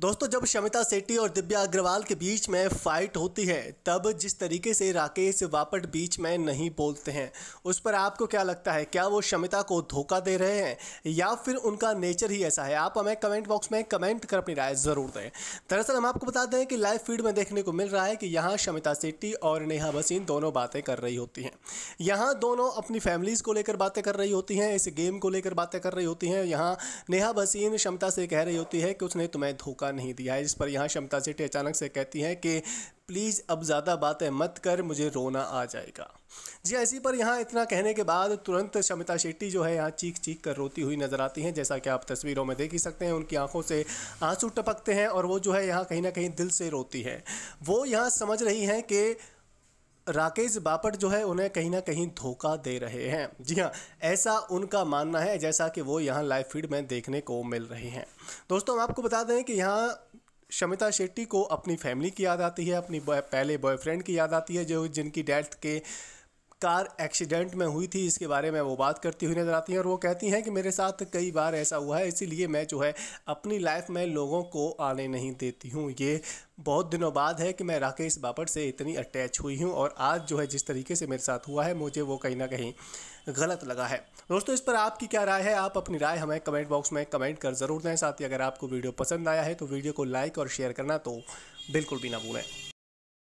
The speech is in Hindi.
दोस्तों जब शमिता सेट्टी और दिव्या अग्रवाल के बीच में फाइट होती है तब जिस तरीके से राकेश वापट बीच में नहीं बोलते हैं उस पर आपको क्या लगता है क्या वो शमिता को धोखा दे रहे हैं या फिर उनका नेचर ही ऐसा है आप हमें कमेंट बॉक्स में कमेंट कर अपनी राय ज़रूर दें दरअसल हम आपको बता दें कि लाइव फीड में देखने को मिल रहा है कि यहाँ शमिता सेट्टी और नेहा भसीन दोनों बातें कर रही होती हैं यहाँ दोनों अपनी फैमिलीज़ को लेकर बातें कर रही होती हैं इस गेम को लेकर बातें कर रही होती हैं यहाँ नेहा भसीन शमिता से कह रही होती है कि उसने तुम्हें धोखा मौका नहीं दिया है जिस पर यहाँ क्षमता सेठी अचानक से कहती हैं कि प्लीज़ अब ज़्यादा बातें मत कर मुझे रोना आ जाएगा जी ऐसी हाँ, पर यहाँ इतना कहने के बाद तुरंत शमिता शेट्टी जो है यहाँ चीख चीख कर रोती हुई नज़र आती हैं जैसा कि आप तस्वीरों में देख ही सकते हैं उनकी आंखों से आंसू टपकते हैं और वो जो है यहाँ कहीं ना कहीं दिल से रोती है वो यहाँ समझ रही हैं कि राकेश बापट जो है उन्हें कहीं ना कहीं धोखा दे रहे हैं जी हाँ ऐसा उनका मानना है जैसा कि वो यहाँ लाइव फीड में देखने को मिल रहे हैं दोस्तों हम आपको बता दें कि यहाँ शमिता शेट्टी को अपनी फैमिली की याद आती है अपनी बॉय, पहले बॉयफ्रेंड की याद आती है जो जिनकी डेथ के कार एक्सीडेंट में हुई थी इसके बारे में वो बात करती हुई नज़र आती हैं और वो कहती हैं कि मेरे साथ कई बार ऐसा हुआ है इसीलिए मैं जो है अपनी लाइफ में लोगों को आने नहीं देती हूँ ये बहुत दिनों बाद है कि मैं राकेश बापट से इतनी अटैच हुई हूँ और आज जो है जिस तरीके से मेरे साथ हुआ है मुझे वो कहीं ना कहीं गलत लगा है दोस्तों इस पर आपकी क्या राय है आप अपनी राय हमें कमेंट बॉक्स में कमेंट कर ज़रूर दें साथ ही अगर आपको वीडियो पसंद आया है तो वीडियो को लाइक और शेयर करना तो बिल्कुल भी ना भूलें